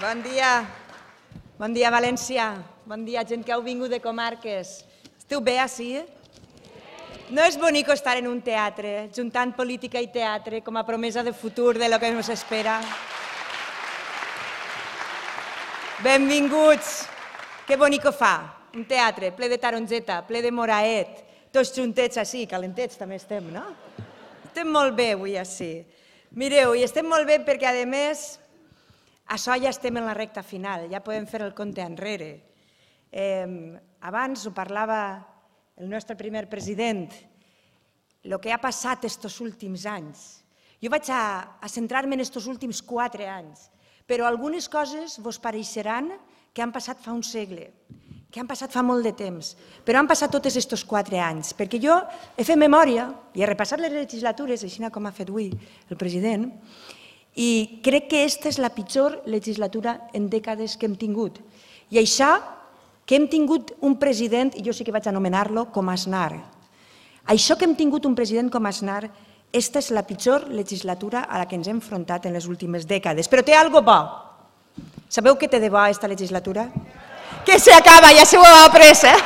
Bon dia. Bon dia, València. Bon dia, gent que heu vingut de comarques. Esteu bé així? No és bonic estar en un teatre, juntant política i teatre com a promesa de futur de lo que ens espera? Benvinguts! Que bonic ho fa, un teatre ple de tarongeta, ple de moraet, tots juntets així, calentets també estem, no? Estem molt bé avui així. Mireu, i estem molt bé perquè, a més, això ja estem en la recta final, ja podem fer el compte enrere. Eh, abans ho parlava el nostre primer president, el que ha passat estos últims anys. Jo vaig a, a centrar-me en estos últims quatre anys, però algunes coses vos pareixeran que han passat fa un segle, que han passat fa molt de temps, però han passat totes estos quatre anys, perquè jo he fet memòria i he repassat les legislatures, així com ha fet avui el president, i crec que aquesta és la pitjor legislatura en dècades que hem tingut. I això que hem tingut un president, i jo sí que vaig anomenar-lo, com Aznar. Això que hem tingut un president com Aznar, aquesta és la pitjor legislatura a la que ens hem enfrontat en les últimes dècades. Però té algo bo. Sabeu què té de bo aquesta legislatura? Que se acaba, ja s'ho heu après, eh?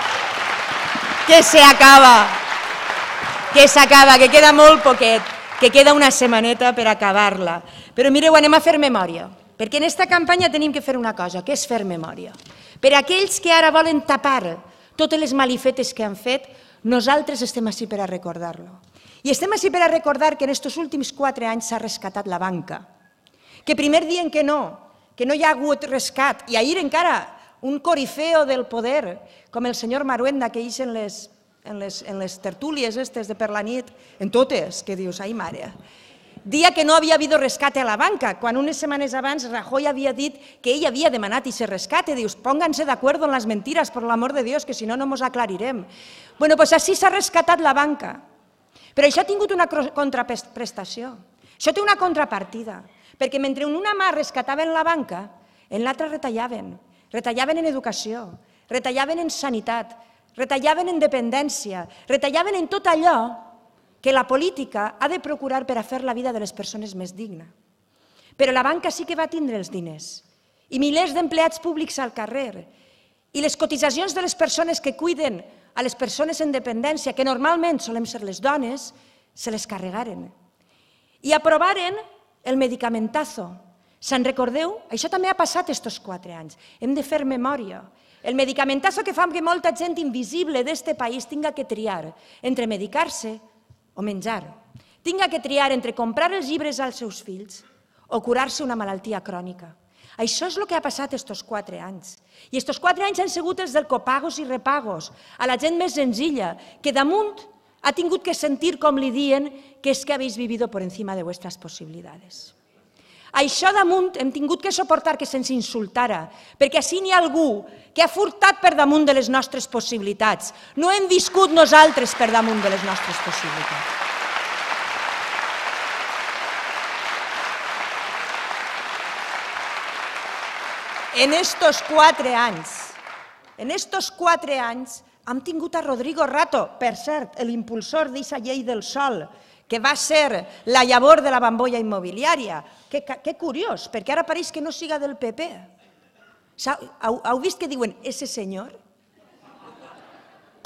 que se acaba, que s'acaba, que queda molt poquet que queda una setmaneta per acabar-la. Però mireu, anem a fer memòria, perquè en aquesta campanya tenim que fer una cosa, que és fer memòria. Per aquells que ara volen tapar totes les malifetes que han fet, nosaltres estem així per a recordar-lo. I estem així per a recordar que en aquests últims quatre anys s'ha rescatat la banca. Que primer dient que no, que no hi ha hagut rescat, i ahir encara un corifeo del poder, com el senyor Maruenda, que hizo en les en les, en les tertúlies estes de per la nit, en totes, que dius, ai mare, dia que no havia habido rescate a la banca, quan unes setmanes abans Rajoy havia dit que ell havia demanat i se rescate. Dius, pónganse d'acord acuerdo en les mentires, per l'amor de Dios, que si no, no mos aclarirem. Bueno, doncs pues així s'ha rescatat la banca. Però això ha tingut una contraprestació. Això té una contrapartida, perquè mentre en una mà rescataven la banca, en l'altra retallaven. Retallaven en educació, retallaven en sanitat, retallaven en dependència, retallaven en tot allò que la política ha de procurar per a fer la vida de les persones més digna. Però la banca sí que va tindre els diners i milers d'empleats públics al carrer i les cotitzacions de les persones que cuiden a les persones en dependència, que normalment solem ser les dones, se les carregaren. I aprovaren el medicamentazo. Se'n recordeu? Això també ha passat estos quatre anys. Hem de fer memòria. El medicamentazo que fa que molta gent invisible d'este país tinga que triar entre medicar-se o menjar, tinga que triar entre comprar els llibres als seus fills o curar-se una malaltia crònica. Això és el que ha passat estos quatre anys. I estos quatre anys han sigut els del copagos i repagos, a la gent més senzilla, que damunt ha tingut que sentir, com li dien, que és que habéis vivido por encima de vuestras posibilidades. Això damunt hem tingut que suportar que se'ns insultara, perquè així n'hi ha algú que ha furtat per damunt de les nostres possibilitats, no hem viscut nosaltres per damunt de les nostres possibilitats. En estos quatre anys, en estos quatre anys, hem tingut a Rodrigo Rato, per cert, l'impulsor d'aquesta llei del sol, que va ser la llavor de la bambolla immobiliària. Que, que curiós, perquè ara pareix que no siga del PP. Heu, heu vist que diuen «ese senyor»?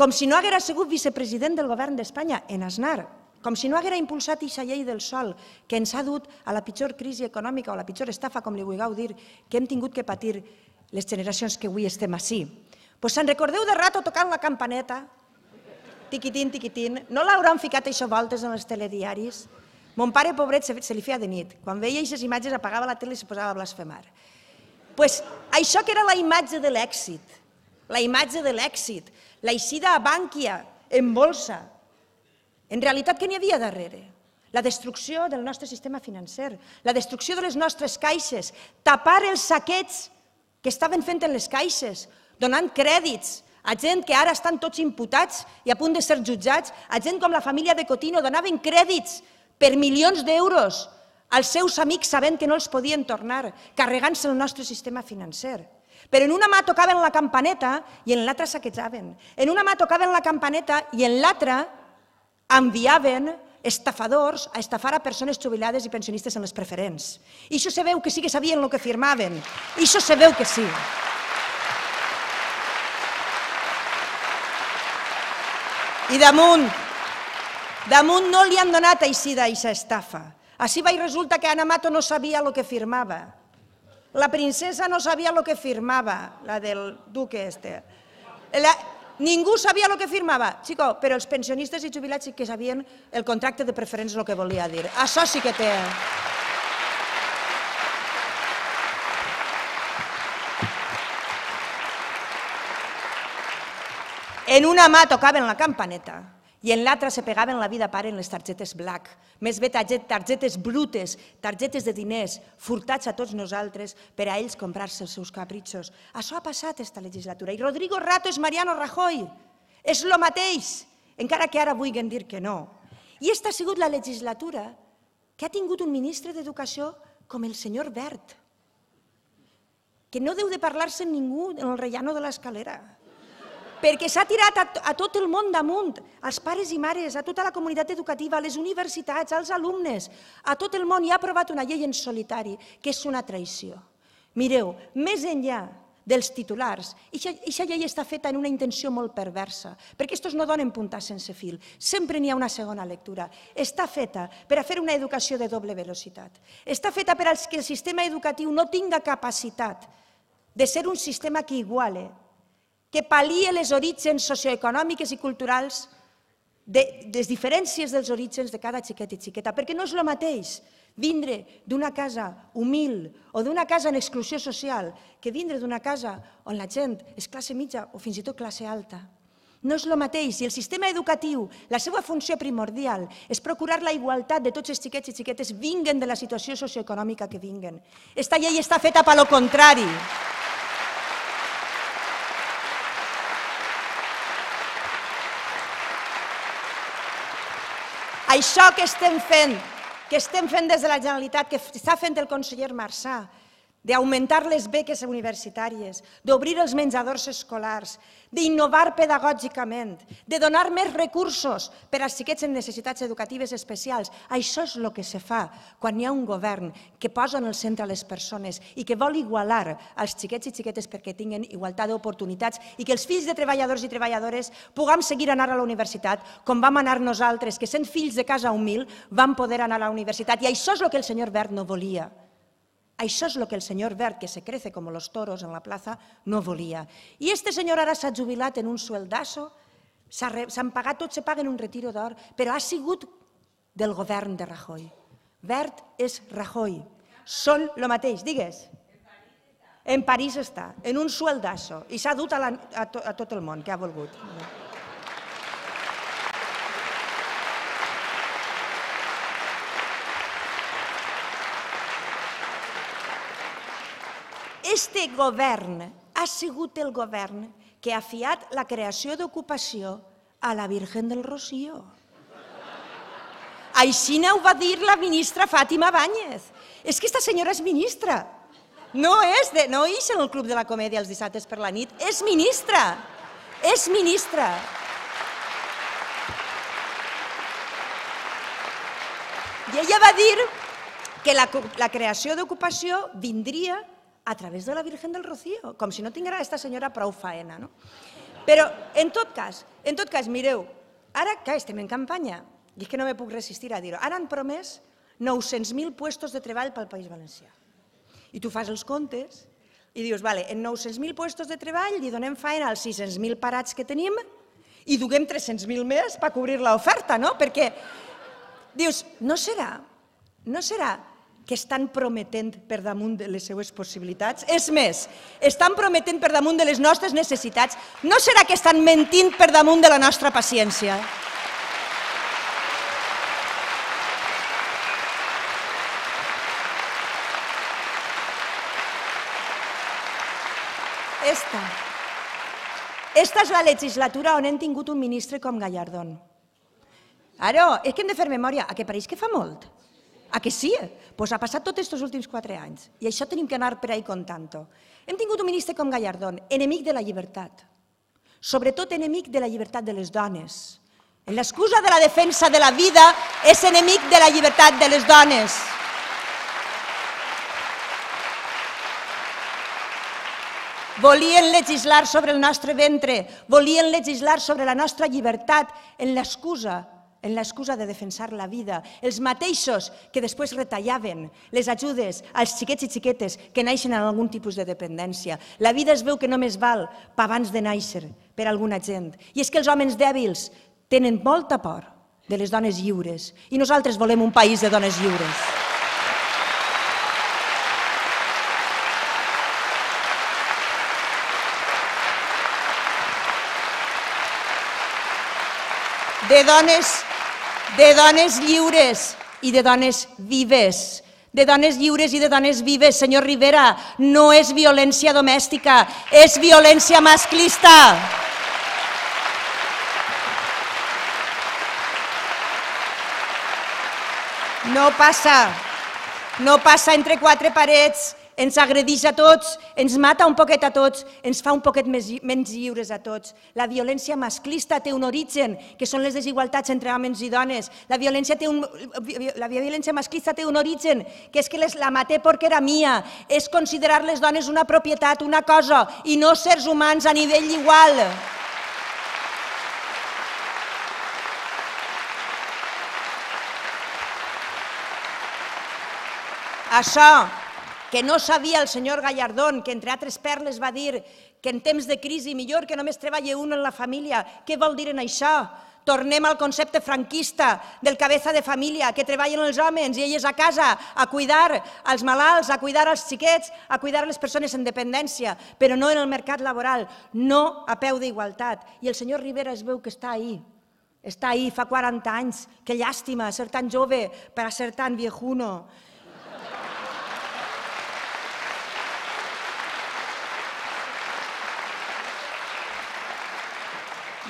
Com si no haguera sigut vicepresident del govern d'Espanya, en Aznar, com si no haguera impulsat aquesta llei del sol que ens ha dut a la pitjor crisi econòmica o la pitjor estafa, com li vulgueu dir, que hem tingut que patir les generacions que avui estem així. Pues se'n recordeu de rato tocant la campaneta tiquitín, tiquitín, no l'hauran ficat això voltes en els telediaris? Mon pare, pobret, se, se li feia de nit. Quan veia aquestes imatges apagava la tele i se posava a blasfemar. pues, això que era la imatge de l'èxit, la imatge de l'èxit, eixida a bànquia, en bolsa, en realitat, què n'hi havia darrere? La destrucció del nostre sistema financer, la destrucció de les nostres caixes, tapar els saquets que estaven fent en les caixes, donant crèdits, a gent que ara estan tots imputats i a punt de ser jutjats, a gent com la família de Cotino donaven crèdits per milions d'euros als seus amics sabent que no els podien tornar, carregant-se el nostre sistema financer. Però en una mà tocaven la campaneta i en l'altra saquejaven. En una mà tocaven la campaneta i en l'altra enviaven estafadors a estafar a persones jubilades i pensionistes en les preferents. I això se veu que sí que sabien el que firmaven. I això se veu que sí. I damunt, damunt no li han donat així d'aixa estafa. Així va i resulta que Ana Mato no sabia el que firmava. La princesa no sabia el que firmava, la del duque este. La, ningú sabia el que firmava, Chico, però els pensionistes i jubilats sí que sabien el contracte de preferents el que volia dir. Això sí que té... En una mà tocaven la campaneta i en l'altra se pegaven la vida pare en les targetes black, més bé targetes brutes, targetes de diners, furtats a tots nosaltres per a ells comprar-se els seus capritxos. Això ha passat esta legislatura i Rodrigo Rato és Mariano Rajoy, és lo mateix, encara que ara vulguin dir que no. I esta ha sigut la legislatura que ha tingut un ministre d'Educació com el senyor Bert, que no deu de parlar-se ningú en el rellano de l'escalera perquè s'ha tirat a, a tot el món damunt, als pares i mares, a tota la comunitat educativa, a les universitats, als alumnes, a tot el món, i ha aprovat una llei en solitari, que és una traïció. Mireu, més enllà dels titulars. Aquesta llei està feta en una intenció molt perversa, perquè aquests no donen puntar sense fil. Sempre n'hi ha una segona lectura. Està feta per a fer una educació de doble velocitat. Està feta per als que el sistema educatiu no tinga capacitat de ser un sistema que iguale que palia les orígens socioeconòmiques i culturals de les diferències dels orígens de cada xiquet i xiqueta, perquè no és el mateix vindre d'una casa humil o d'una casa en exclusió social que vindre d'una casa on la gent és classe mitja o fins i tot classe alta. No és el mateix i el sistema educatiu, la seva funció primordial és procurar la igualtat de tots els xiquets i xiquetes vinguen de la situació socioeconòmica que vinguen. Esta llei està feta per lo contrari. Això que estem fent, que estem fent des de la Generalitat, que està fent el conseller Marçà, d'augmentar les beques universitàries, d'obrir els menjadors escolars, d'innovar pedagògicament, de donar més recursos per als xiquets amb necessitats educatives especials. Això és el que se fa quan hi ha un govern que posa en el centre les persones i que vol igualar els xiquets i xiquetes perquè tinguin igualtat d'oportunitats i que els fills de treballadors i treballadores puguem seguir anar a la universitat com vam anar nosaltres, que sent fills de casa humil vam poder anar a la universitat. I això és el que el senyor Bert no volia. Això és el que el senyor Verd, que se crece com los toros en la plaça, no volia. I este senyor ara s'ha jubilat en un sueldasso, s'han pagat tot, se paguen un retiro d'or, però ha sigut del govern de Rajoy. Verd és Rajoy. Són el mateix, digues. En París està, en un sueldasso, i s'ha dut a, la, a, to, a tot el món que ha volgut. Este govern ha sigut el govern que ha fiat la creació d'ocupació a la Virgen del Rocío. no ho va dir la ministra Fàtima Báñez. És que esta senyora és ministra. No és de, no és en el Club de la Comèdia els dissabtes per la nit. És ministra. És ministra. I ella va dir que la, la creació d'ocupació vindria a través de la Virgen del Rocío, com si no tinguera aquesta senyora prou faena. No? Però, en tot cas, en tot cas, mireu, ara que estem en campanya, i és que no me puc resistir a dir-ho, ara han promès 900.000 puestos de treball pel País Valencià. I tu fas els comptes i dius, vale, en 900.000 puestos de treball li donem faena als 600.000 parats que tenim i duguem 300.000 més per cobrir l'oferta, no? Perquè dius, no serà, no serà que estan prometent per damunt de les seues possibilitats? És més, estan prometent per damunt de les nostres necessitats? No serà que estan mentint per damunt de la nostra paciència? Eh? Esta. Esta és la legislatura on hem tingut un ministre com Gallardón. Ara, és que hem de fer memòria, a que pareix que fa molt. A que sí? Doncs pues ha passat tots aquests últims quatre anys. I això tenim que anar per ahí contant-ho. Hem tingut un ministre com Gallardón, enemic de la llibertat. Sobretot enemic de la llibertat de les dones. En l'excusa de la defensa de la vida és enemic de la llibertat de les dones. Volien legislar sobre el nostre ventre, volien legislar sobre la nostra llibertat en l'excusa en l'excusa de defensar la vida, els mateixos que després retallaven les ajudes als xiquets i xiquetes que naixen en algun tipus de dependència. La vida es veu que només val pa abans de néixer per alguna gent. I és que els homes dèbils tenen molta por de les dones lliures i nosaltres volem un país de dones lliures. de dones de dones lliures i de dones vives de dones lliures i de dones vives. Senyor Rivera, no és violència domèstica, és violència masclista. No passa, no passa entre quatre parets, ens agredeix a tots, ens mata un poquet a tots, ens fa un poquet més, menys lliures a tots. La violència masclista té un origen, que són les desigualtats entre homes i dones. La violència, té un, la violència masclista té un origen, que és que les, la maté perquè era mia. És considerar les dones una propietat, una cosa, i no sers humans a nivell igual. Això que no sabia el senyor Gallardón, que entre altres perles va dir que en temps de crisi millor que només treballi un en la família. Què vol dir en això? Tornem al concepte franquista del cabeza de família, que treballen els homes i elles a casa, a cuidar els malalts, a cuidar els xiquets, a cuidar les persones en dependència, però no en el mercat laboral, no a peu d'igualtat. I el senyor Rivera es veu que està ahí, està ahí fa 40 anys, que llàstima ser tan jove per a ser tan viejuno.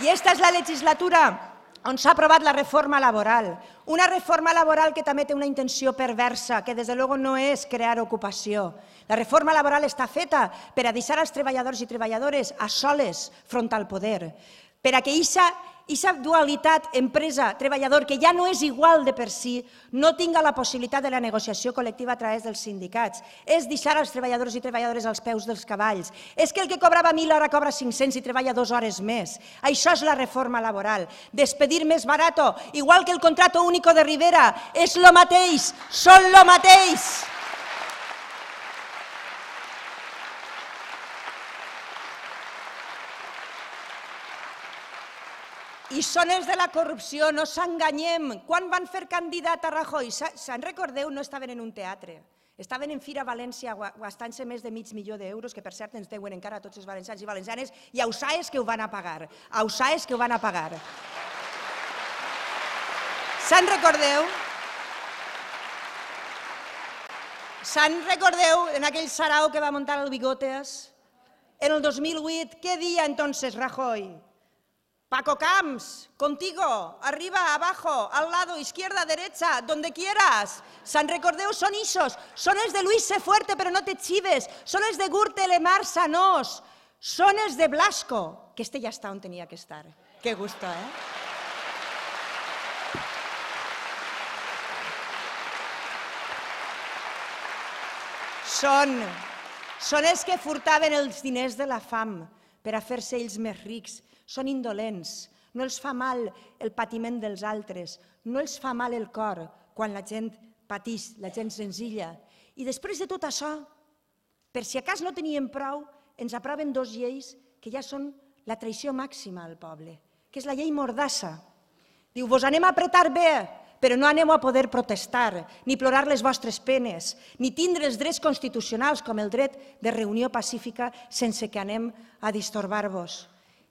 Y esta és la legislatura on s'ha aprovat la reforma laboral. Una reforma laboral que també té una intenció perversa, que des de luego no és crear ocupació. La reforma laboral està feta per a deixar els treballadors i treballadores a soles front al poder per a que aquesta dualitat empresa-treballador, que ja no és igual de per si, no tinga la possibilitat de la negociació col·lectiva a través dels sindicats. És deixar els treballadors i treballadores als peus dels cavalls. És que el que cobrava 1.000 ara cobra 500 i treballa dues hores més. Això és la reforma laboral. Despedir més barato, igual que el contrato único de Rivera, és lo mateix, són lo mateix. I són els de la corrupció, no s'enganyem. Quan van fer candidat a Rajoy? Se'n recordeu? No estaven en un teatre. Estaven en Fira València gastant-se més de mig milió d'euros, que per cert ens deuen encara a tots els valencians i valencianes, i a Usaes que ho van a pagar. A Usaes que ho van a pagar. Se'n recordeu? Se'n recordeu en aquell sarau que va muntar el Bigotes? En el 2008, què dia entonces Rajoy? Paco Camps, contigo, arriba, abajo, al lado, izquierda, derecha, donde quieras. San Recordeu son isos, son els de Luis Se Fuerte, pero no te chives, son els de Gurte Lemar Sanós, son els de Blasco, que este ya está donde tenía que estar. Qué gusto, ¿eh? Són, són els que furtaven els diners de la fam, per a fer-se ells més rics, són indolents, no els fa mal el patiment dels altres, no els fa mal el cor quan la gent patís, la gent senzilla. I després de tot això, per si acas no teníem prou, ens aproven dos lleis que ja són la traïció màxima al poble, que és la llei Mordassa. Diu, vos anem a apretar bé, però no aneu a poder protestar, ni plorar les vostres penes, ni tindre els drets constitucionals com el dret de reunió pacífica sense que anem a distorbar-vos.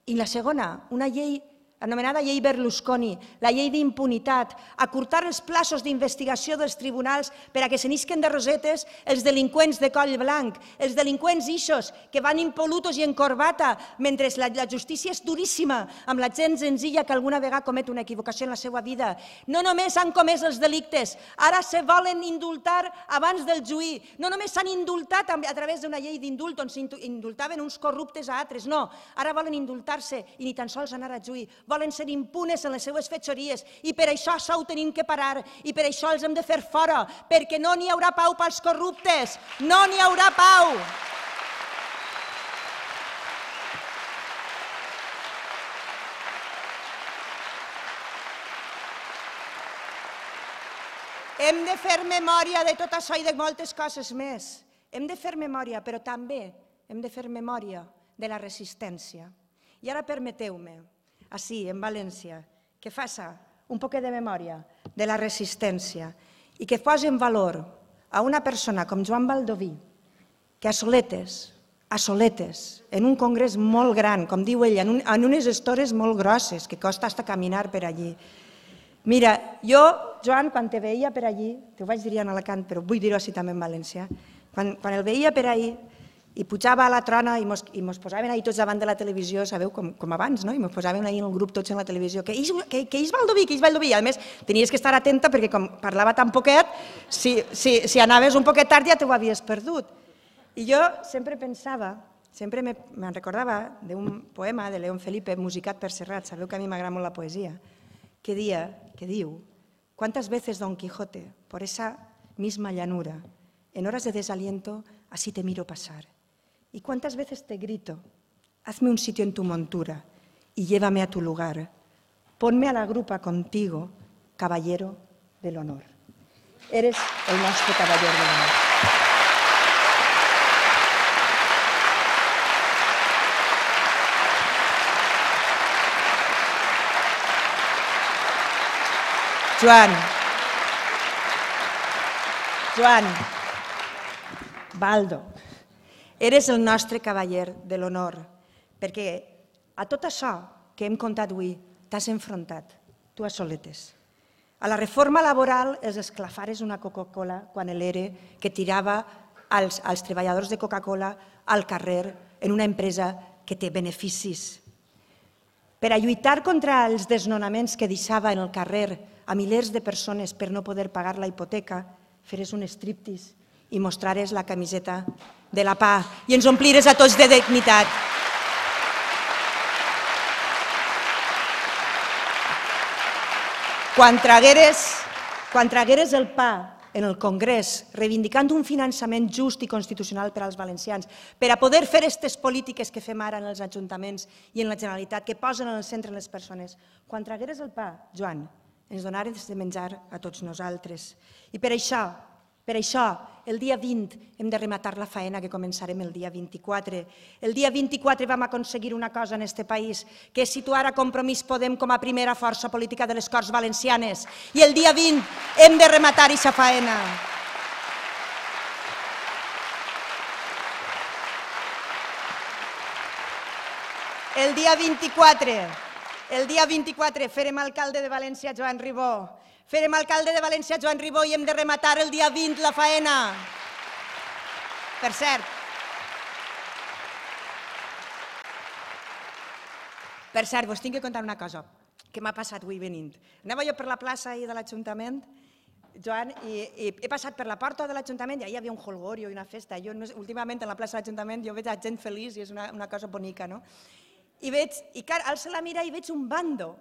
I la segona, una llei anomenada llei Berlusconi, la llei d'impunitat, acurtar els plaços d'investigació dels tribunals per a que s'enisquen de rosetes els delinqüents de coll blanc, els delinqüents ixos que van impolutos i en corbata, mentre la, la justícia és duríssima amb la gent senzilla que alguna vegada comet una equivocació en la seva vida. No només han comès els delictes, ara se volen indultar abans del juí. No només s'han indultat a través d'una llei d'indult on s'indultaven uns corruptes a altres, no. Ara volen indultar-se i ni tan sols anar a juí volen ser impunes en les seues fetxories i per això això ho tenim que parar i per això els hem de fer fora, perquè no n'hi haurà pau pels corruptes, no n'hi haurà pau. Hem de fer memòria de tot això i de moltes coses més. Hem de fer memòria, però també hem de fer memòria de la resistència. I ara permeteu-me así, en València, que faça un poc de memòria de la resistència i que posi en valor a una persona com Joan Baldoví, que a soletes, a soletes, en un congrés molt gran, com diu ell, en, un, en unes estores molt grosses, que costa hasta caminar per allí. Mira, jo, Joan, quan te veia per allí, ho vaig dir en Alacant, però vull dir-ho així també en València, quan, quan el veia per allí, i pujava a la trona i mos, i mos posaven ahir tots davant de la televisió, sabeu, com, com abans, no? I mos posaven ahir en el grup tots en la televisió, que ells, que, que ells Valdoví, que ells Valdoví. I a més, tenies que estar atenta perquè com parlava tan poquet, si, si, si anaves un poquet tard ja t'ho havies perdut. I jo sempre pensava, sempre me'n me recordava d'un poema de León Felipe, musicat per Serrat, sabeu que a mi m'agrada molt la poesia, que, dia, que diu, quantes veces Don Quijote, por esa misma llanura, en hores de desaliento, así te miro pasar? ¿Y cuántas veces te grito? Hazme un sitio en tu montura y llévame a tu lugar. Ponme a la grupa contigo, caballero del honor. Eres el más que caballero del honor. Baldo, Eres el nostre cavaller de l'honor, perquè a tot això que hem contat avui t'has enfrontat, tu a soletes. A la reforma laboral els esclafares una Coca-Cola quan l'ere que tirava als, als treballadors de Coca-Cola al carrer en una empresa que té beneficis. Per a lluitar contra els desnonaments que deixava en el carrer a milers de persones per no poder pagar la hipoteca, feres un striptease i mostrares la camiseta de la pau i ens omplires a tots de dignitat. Quan tragueres, quan tragueres el pa en el Congrés, reivindicant un finançament just i constitucional per als valencians, per a poder fer aquestes polítiques que fem ara en els ajuntaments i en la Generalitat, que posen en el centre les persones, quan tragueres el pa, Joan, ens donares de menjar a tots nosaltres. I per això per això, el dia 20 hem de rematar la faena que començarem el dia 24. El dia 24 vam aconseguir una cosa en aquest país, que és situar a Compromís Podem com a primera força política de les Corts Valencianes. I el dia 20 hem de rematar aquesta faena. El dia 24, el dia 24 farem alcalde de València Joan Ribó Farem alcalde de València Joan Ribó i hem de rematar el dia 20 la faena. Per cert, per cert, vos tinc que contar una cosa que m'ha passat avui venint. Anava jo per la plaça i de l'Ajuntament, Joan, i, i, he passat per la porta de l'Ajuntament i hi havia un holgorio i una festa. Jo, no, últimament, en la plaça de l'Ajuntament, jo veig gent feliç i és una, una cosa bonica, no? I veig, i car, alça la mira i veig un bando,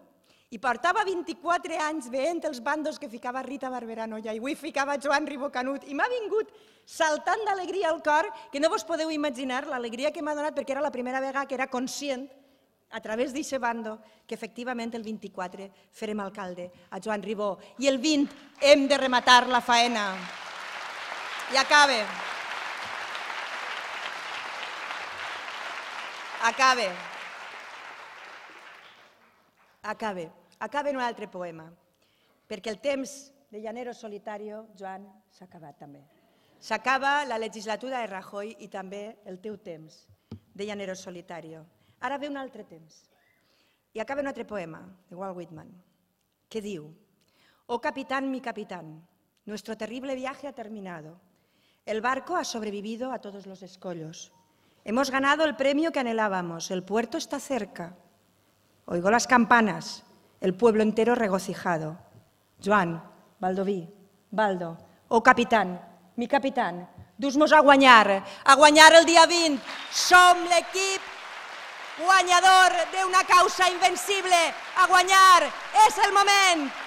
i portava 24 anys veient els bandos que ficava Rita Barberano Noia i avui ficava Joan Ribó Canut i m'ha vingut saltant d'alegria al cor, que no vos podeu imaginar l'alegria que m'ha donat, perquè era la primera vegada que era conscient, a través d'aquest bando, que efectivament el 24 farem alcalde a Joan Ribó i el 20 hem de rematar la faena. I acabe. Acabe. Acabe. Acabe un altre poema, porque el temps de Llanero Solitario, Joan, acaba también. Se S'acaba la legislatura de Rajoy y también el teu temps de Llanero Solitario. Ahora ve un altre temps. Y acabe un otro poema, de Walt Whitman, que diu «Oh capitán, mi capitán, nuestro terrible viaje ha terminado. El barco ha sobrevivido a todos los escollos. Hemos ganado el premio que anhelábamos. El puerto está cerca. Oigo las campanas. el pueblo entero regocijado. Joan, Baldoví, Baldo, oh capitán, mi capitán, dus-nos a guanyar, a guanyar el dia 20. Som l'equip guanyador d'una causa invencible, a guanyar, és el moment!